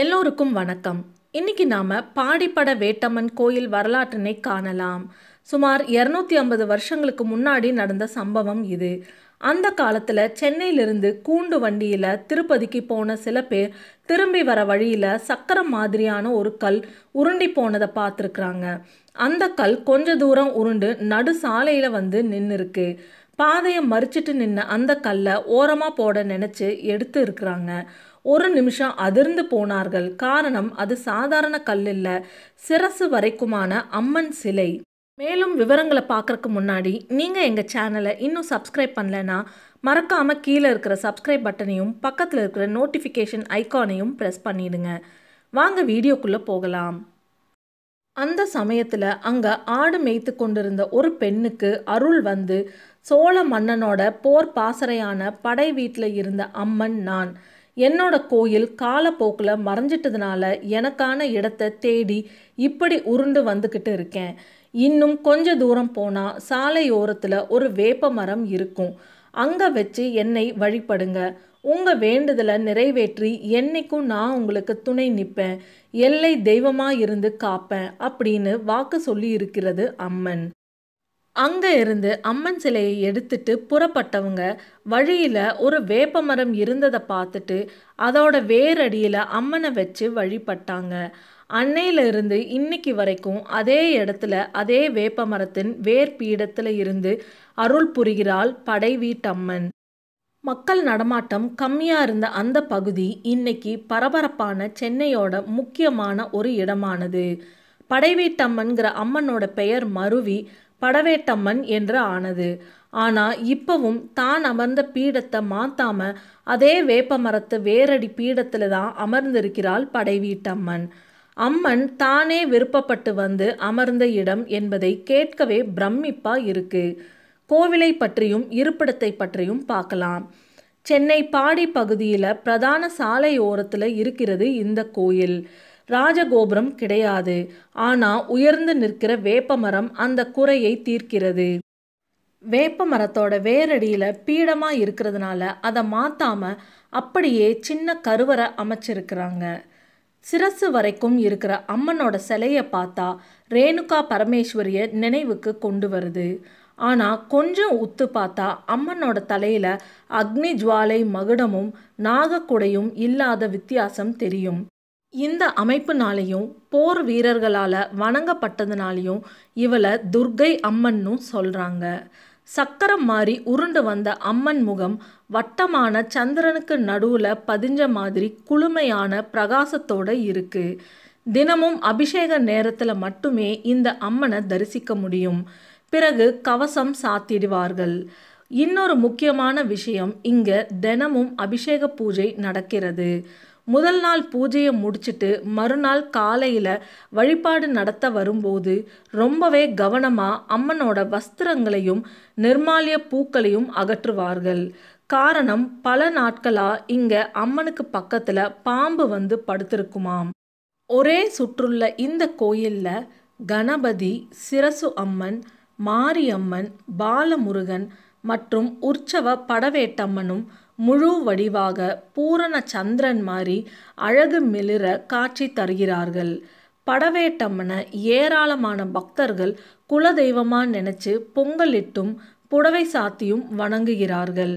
எல்லோருக்கும் வணக்கம் இன்னைக்கு நாம் பாடிப்பட வேட்டம்மன் கோயில் வரலாற்றினை காணலாம் சுமார் இரநூத்தி ஐம்பது வருஷங்களுக்கு முன்னாடி நடந்த சம்பவம் இது அந்த காலத்தில் சென்னையிலிருந்து கூண்டு வண்டியில் திருப்பதிக்கு போன சில பேர் திரும்பி வர வழியில் சக்கரம் மாதிரியான ஒரு கல் உருண்டி போனதை பார்த்துருக்குறாங்க அந்த கல் கொஞ்ச தூரம் உருண்டு நடு சாலையில் வந்து நின்றுருக்கு பாதையை மறிச்சிட்டு நின்று அந்த கல்லை ஓரமாக போட நினச்சி எடுத்து இருக்கிறாங்க ஒரு நிமிஷம் அதிர்ந்து போனார்கள் காரணம் அது சாதாரண கல்லில்ல சிரசு வரைக்குமான அம்மன் சிலை மேலும் விவரங்களை பார்க்குறக்கு முன்னாடி நீங்கள் எங்கள் சேனலை இன்னும் சப்ஸ்கிரைப் பண்ணலைன்னா மறக்காமல் கீழே இருக்கிற சப்ஸ்கிரைப் பட்டனையும் பக்கத்தில் இருக்கிற நோட்டிஃபிகேஷன் ஐக்கானையும் ப்ரெஸ் பண்ணிடுங்க வாங்க வீடியோக்குள்ளே போகலாம் அந்த சமயத்தில் அங்கே ஆடு மேய்த்து கொண்டிருந்த ஒரு பெண்ணுக்கு அருள் வந்து சோழ மன்னனோட போர் பாசறையான படை வீட்டில் இருந்த அம்மன் நான் என்னோட கோயில் காலப்போக்கில் மறைஞ்சிட்டதுனால எனக்கான இடத்த தேடி இப்படி உருண்டு வந்துக்கிட்டு இருக்கேன் இன்னும் கொஞ்ச தூரம் போனால் சாலையோரத்தில் ஒரு வேப்ப மரம் இருக்கும் அங்கே வச்சு என்னை வழிபடுங்க உங்கள் வேண்டுதலை நிறைவேற்றி என்றைக்கும் நான் உங்களுக்கு துணை நிற்பேன் எல்லை தெய்வமாக இருந்து காப்பேன் அப்படின்னு வாக்கு சொல்லி இருக்கிறது அம்மன் அங்கே இருந்து அம்மன் சிலையை எடுத்துட்டு புறப்பட்டவங்க வழியில் ஒரு வேப்ப மரம் இருந்ததை பார்த்துட்டு அதோட வேரடியில் அம்மனை வச்சு வழிபட்டாங்க அன்னையிலிருந்து இன்னைக்கு வரைக்கும் அதே இடத்துல அதே வேப்ப மரத்தின் வேர் பீடத்தில் இருந்து அருள் புரிகிறாள் படை வீட்டம்மன் மக்கள் நடமாட்டம் கம்மியாக இருந்த அந்த பகுதி இன்னைக்கு பரபரப்பான சென்னையோட முக்கியமான ஒரு இடமானது படைவீட்டம்மன்கிற அம்மனோட பெயர் மருவி படவேட்டம்மன் என்று ஆனது ஆனால் இப்பவும் தான் அமர்ந்த பீடத்தை மாத்தாம அதே வேப்ப மரத்து வேரடி பீடத்தில் தான் அமர்ந்திருக்கிறாள் படைவீட்டம்மன் அம்மன் தானே விருப்பப்பட்டு வந்து அமர்ந்த இடம் என்பதை கேட்கவே பிரமிப்பா இருக்கு கோவிலை பற்றியும் இருப்பிடத்தை பற்றியும் பார்க்கலாம் சென்னை பாடி பகுதியில் பிரதான சாலை ஓரத்தில் இருக்கிறது இந்த கோயில் ராஜகோபுரம் கிடையாது ஆனா உயர்ந்து நிற்கிற வேப்பமரம் அந்த குறையை தீர்க்கிறது வேப்ப மரத்தோட வேரடியில் பீடமா இருக்கிறதுனால அதை மாற்றாம அப்படியே சின்ன கருவறை அமைச்சிருக்கிறாங்க சிரசு வரைக்கும் இருக்கிற அம்மனோட சிலையை பார்த்தா ரேணுகா பரமேஸ்வரியை நினைவுக்கு கொண்டு வருது ஆனா கொஞ்சம் உத்து பார்த்தா அம்மனோட தலையில அக்னி ஜுவாலை மகுடமும் நாகக்குடையும் இல்லாத வித்தியாசம் தெரியும் இந்த அமைப்புனாலையும் போர் வீரர்களால் வணங்கப்பட்டதுனாலையும் இவளை துர்கை அம்மன்னும் சொல்கிறாங்க சக்கரம் மாறி உருண்டு வந்த அம்மன் முகம் வட்டமான சந்திரனுக்கு நடுவில் பதிஞ்ச மாதிரி குளுமையான பிரகாசத்தோடு இருக்குது தினமும் அபிஷேக நேரத்தில் மட்டுமே இந்த அம்மனை தரிசிக்க முடியும் பிறகு கவசம் சாத்திடுவார்கள் இன்னொரு முக்கியமான விஷயம் இங்கே தினமும் அபிஷேக பூஜை நடக்கிறது முதல் நாள் பூஜையை முடிச்சுட்டு மறுநாள் காலையில் வழிபாடு நடத்த வரும்போது ரொம்பவே கவனமாக அம்மனோட வஸ்திரங்களையும் நிர்மாலிய பூக்களையும் அகற்றுவார்கள் காரணம் பல நாட்களாக இங்கே அம்மனுக்கு பக்கத்தில் பாம்பு வந்து படுத்திருக்குமாம் ஒரே சுற்றுள்ள இந்த கோயிலில் கணபதி சிரசு அம்மன் மாரியம்மன் பாலமுருகன் மற்றும் உற்சவ படவேட்டம்மனும் முழு வடிவாக பூரண சந்திரன் மாதிரி அழகு மிளிர காட்சி தருகிறார்கள் படவேட்டம்மன ஏராளமான பக்தர்கள் குலதெய்வமாக நினைச்சு பொங்கலிட்டும் புடவை சாத்தியும் வணங்குகிறார்கள்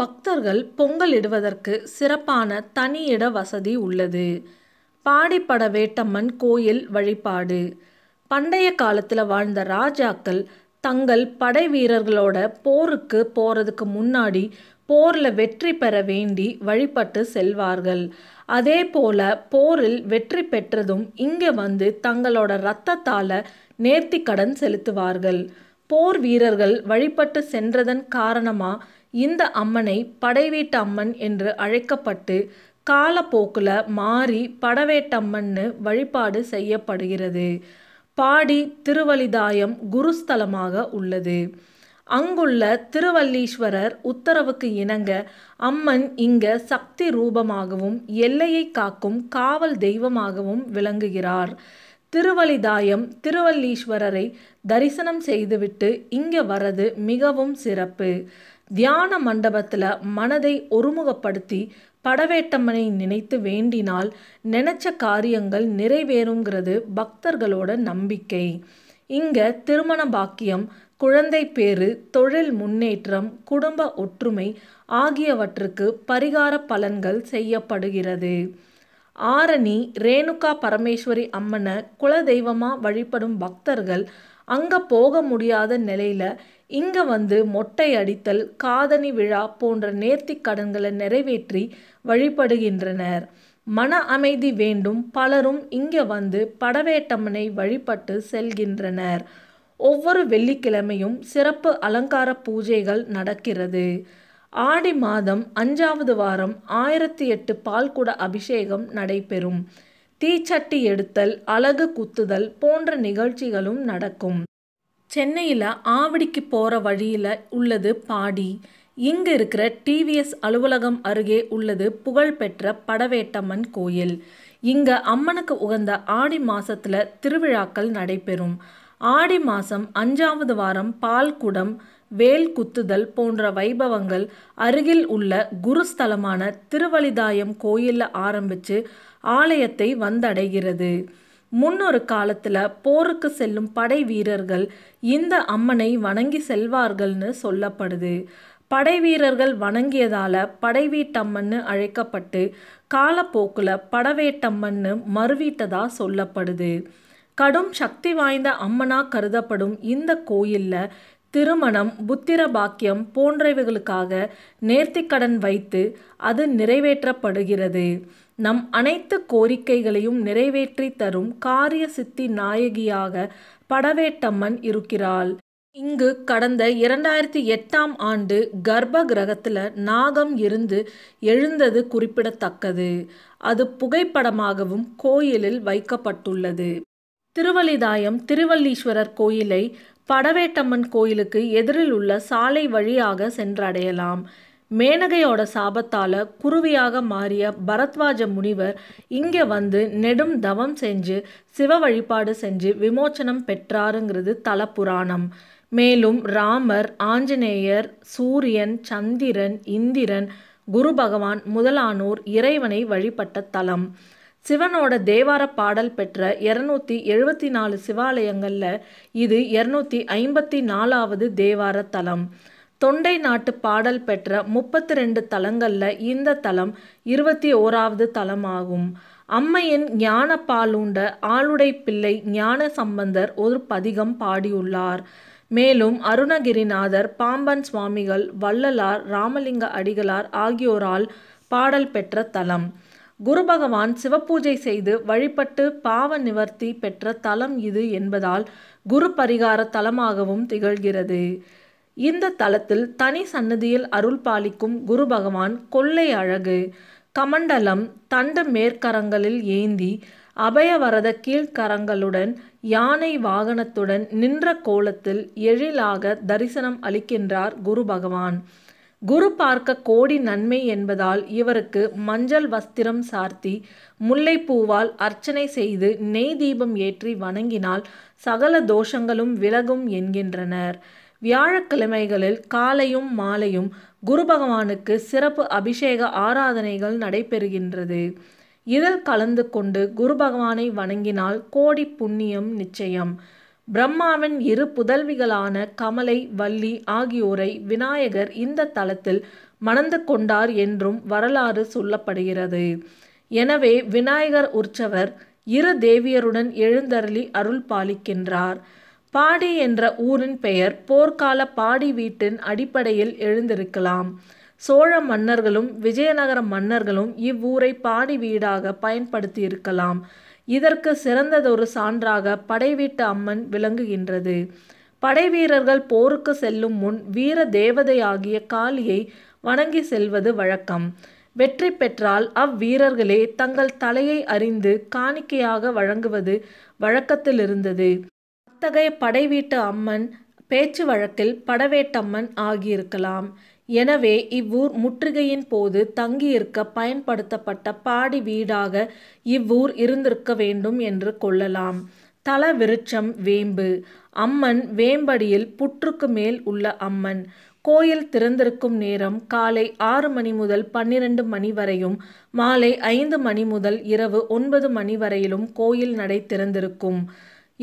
பக்தர்கள் பொங்கலிடுவதற்கு சிறப்பான தனியிட வசதி உள்ளது பாடிப்பட வேட்டம்மன் கோயில் வழிபாடு பண்டைய காலத்தில் வாழ்ந்த ராஜாக்கள் தங்கள் படை வீரர்களோட போருக்கு போகிறதுக்கு முன்னாடி போரில் வெற்றி பெற வேண்டி வழிபட்டு செல்வார்கள் அதே போல் போரில் வெற்றி பெற்றதும் இங்கே வந்து தங்களோட இரத்தத்தால் நேர்த்தி கடன் செலுத்துவார்கள் போர் வீரர்கள் வழிபட்டு சென்றதன் காரணமாக இந்த அம்மனை படைவீட்டு அம்மன் என்று அழைக்கப்பட்டு காலப்போக்கில் மாறி படவேட்டம்மன்னு வழிபாடு செய்யப்படுகிறது பாடி திருவலிதாயம் குருஸ்தலமாக உள்ளது அங்குள்ள திருவல்லீஸ்வரர் உத்தரவுக்கு இணங்க அம்மன் இங்க சக்தி ரூபமாகவும் எல்லையை காக்கும் காவல் தெய்வமாகவும் விளங்குகிறார் திருவலிதாயம் திருவல்லீஸ்வரரை தரிசனம் செய்துவிட்டு இங்கே வரது மிகவும் சிறப்பு தியான மண்டபத்தில் மனதை ஒருமுகப்படுத்தி படவேட்டம்மனை நினைத்து வேண்டினால் நினைச்ச காரியங்கள் நிறைவேறுங்கிறது பக்தர்களோட நம்பிக்கை இங்க திருமண பாக்கியம் குழந்தை பேறு தொழில் முன்னேற்றம் குடும்ப ஒற்றுமை ஆகியவற்றுக்கு பரிகார பலன்கள் செய்யப்படுகிறது ஆரணி ரேணுகா பரமேஸ்வரி அம்மனை குலதெய்வமாக வழிபடும் பக்தர்கள் அங்கே போக முடியாத நிலையில இங்கே வந்து மொட்டை அடித்தல் காதணி விழா போன்ற நேர்த்திக் கடன்களை நிறைவேற்றி வழிபடுகின்றனர் மன அமைதி வேண்டும் பலரும் இங்கே வந்து படவேட்டம்மனை வழிபட்டு செல்கின்றனர் ஒவ்வொரு வெள்ளிக்கிழமையும் சிறப்பு அலங்கார பூஜைகள் நடக்கிறது ஆடி மாதம் அஞ்சாவது வாரம் ஆயிரத்தி எட்டு பால்குட அபிஷேகம் நடைபெறும் தீச்சட்டி எடுத்தல் அழகு குத்துதல் போன்ற நிகழ்ச்சிகளும் நடக்கும் சென்னையில் ஆவடிக்கு போகிற வழியில் உள்ளது பாடி இங்கு இருக்கிற டிவிஎஸ் அலுவலகம் அருகே உள்ளது புகழ்பெற்ற படவேட்டம்மன் கோயில் இங்கே அம்மனுக்கு உகந்த ஆடி மாதத்தில் திருவிழாக்கள் நடைபெறும் ஆடி மாதம் அஞ்சாவது வாரம் பால் குடம் வேல் குத்துதல் போன்ற வைபவங்கள் அருகில் உள்ள குருஸ்தலமான திருவலிதாயம் கோயிலில் ஆரம்பித்து ஆலயத்தை வந்தடைகிறது முன்னொரு காலத்தில் போருக்கு செல்லும் படை வீரர்கள் இந்த அம்மனை வணங்கி செல்வார்கள்னு சொல்லப்படுது படை வீரர்கள் வணங்கியதால் படைவீட்டம்மன்னு அழைக்கப்பட்டு காலப்போக்கில் படவேட்டம்மன்னு மறுவிட்டதாக சொல்லப்படுது கடும் சக்தி வாய்ந்த அம்மனாக கருதப்படும் இந்த கோயிலில் திருமணம் புத்திர பாக்கியம் போன்றவைகளுக்காக நேர்த்திக்கடன் வைத்து அது நிறைவேற்றப்படுகிறது நம் அனைத்து கோரிக்கைகளையும் நிறைவேற்றி தரும் காரிய சித்தி நாயகியாக படவேட்டம்மன் இருக்கிறாள் இங்கு கடந்த இரண்டாயிரத்தி எட்டாம் ஆண்டு கர்ப்ப கிரகத்தில் நாகம் இருந்து எழுந்தது குறிப்பிடத்தக்கது அது புகைப்படமாகவும் கோயிலில் வைக்கப்பட்டுள்ளது திருவள்ளிதாயம் திருவல்லீஸ்வரர் கோயிலை படவேட்டம்மன் கோயிலுக்கு எதிரில் உள்ள சாலை வழியாக சென்றடையலாம் மேனகையோட சாபத்தால் குருவியாக மாறிய பரத்வாஜ முனிவர் இங்கே வந்து நெடும் தவம் செஞ்சு சிவ வழிபாடு செஞ்சு விமோச்சனம் பெற்றாருங்கிறது தல புராணம் மேலும் ராமர் ஆஞ்சநேயர் சூரியன் சந்திரன் இந்திரன் குரு பகவான் முதலானோர் இறைவனை வழிபட்ட தலம் சிவனோட தேவார பாடல் பெற்ற இரநூத்தி எழுபத்தி நாலு சிவாலயங்களில் இது இரநூத்தி ஐம்பத்தி நாலாவது தேவார தலம் தொண்டை நாட்டு பாடல் பெற்ற முப்பத்தி ரெண்டு தலங்களில் இந்த தலம் இருபத்தி ஓராவது தலமாகும் அம்மையின் ஞான பாலுண்ட ஆளுடை பிள்ளை ஞான சம்பந்தர் ஒரு பதிகம் பாடியுள்ளார் மேலும் அருணகிரிநாதர் பாம்பன் சுவாமிகள் வள்ளலார் ராமலிங்க அடிகளார் ஆகியோரால் பாடல் பெற்ற தலம் குரு பகவான் சிவபூஜை செய்து வழிபட்டு பாவ நிவர்த்தி பெற்ற தலம் இது என்பதால் குரு பரிகார தலமாகவும் திகழ்கிறது இந்த தலத்தில் தனி சன்னதியில் அருள் பாலிக்கும் குரு பகவான் கொள்ளை அழகு கமண்டலம் தண்டு மேற்கரங்களில் ஏந்தி அபயவரத கீழ்கரங்களுடன் யானை வாகனத்துடன் நின்ற கோலத்தில் எழிலாக தரிசனம் அளிக்கின்றார் குரு பகவான் குரு பார்க்க கோடி நன்மை என்பதால் இவருக்கு மஞ்சள் வஸ்திரம் சார்த்தி முல்லைப்பூவால் அர்ச்சனை செய்து நெய் தீபம் ஏற்றி வணங்கினால் சகல தோஷங்களும் விலகும் என்கின்றனர் வியாழக்கிழமைகளில் காலையும் மாலையும் குரு பகவானுக்கு சிறப்பு அபிஷேக ஆராதனைகள் நடைபெறுகின்றது இதில் கலந்து கொண்டு குரு பகவானை வணங்கினால் கோடி புண்ணியம் நிச்சயம் பிரம்மாவின் இரு புதல்விகளான கமலை வள்ளி ஆகியோரை விநாயகர் இந்த தலத்தில் மணந்து கொண்டார் என்றும் வரலாறு சொல்லப்படுகிறது எனவே விநாயகர் உற்சவர் இரு தேவியருடன் எழுந்தருளி அருள் பாலிக்கின்றார் பாடி என்ற ஊரின் பெயர் போர்க்கால பாடி வீட்டின் அடிப்படையில் எழுந்திருக்கலாம் சோழ மன்னர்களும் விஜயநகர மன்னர்களும் இவ்வூரை பாடி வீடாக பயன்படுத்தியிருக்கலாம் இதற்கு சிறந்ததொரு சான்றாக படைவீட்டு அம்மன் விளங்குகின்றது படைவீரர்கள் போருக்கு செல்லும் முன் வீர தேவதையாகிய காளியை வணங்கி செல்வது வழக்கம் வெற்றி பெற்றால் அவ்வீரர்களே தங்கள் தலையை அறிந்து காணிக்கையாக வழங்குவது வழக்கத்திலிருந்தது அத்தகைய படைவீட்டு அம்மன் பேச்சு வழக்கில் படவேட்டம்மன் ஆகியிருக்கலாம் எனவே இவ்வூர் முற்றுகையின் போது தங்கியிருக்க பயன்படுத்தப்பட்ட பாடி வீடாக இவ்வூர் இருந்திருக்க வேண்டும் என்று கொள்ளலாம் தல விருட்சம் வேம்பு அம்மன் வேம்படியில் புற்றுக்கு மேல் உள்ள அம்மன் கோயில் திறந்திருக்கும் நேரம் காலை ஆறு மணி முதல் பன்னிரண்டு மணி வரையும் மாலை ஐந்து மணி முதல் இரவு ஒன்பது மணி வரையிலும் கோயில் நடை திறந்திருக்கும்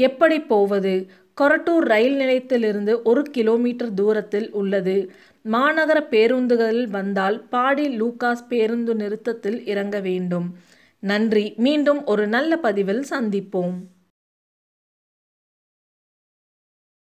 எப்படி போவது கொரட்டூர் ரயில் நிலையத்திலிருந்து ஒரு கிலோமீட்டர் தூரத்தில் உள்ளது மாநகர பேருந்துகளில் வந்தால் பாடி லூகாஸ் பேருந்து நிறுத்தத்தில் இறங்க வேண்டும் நன்றி மீண்டும் ஒரு நல்ல பதிவில் சந்திப்போம்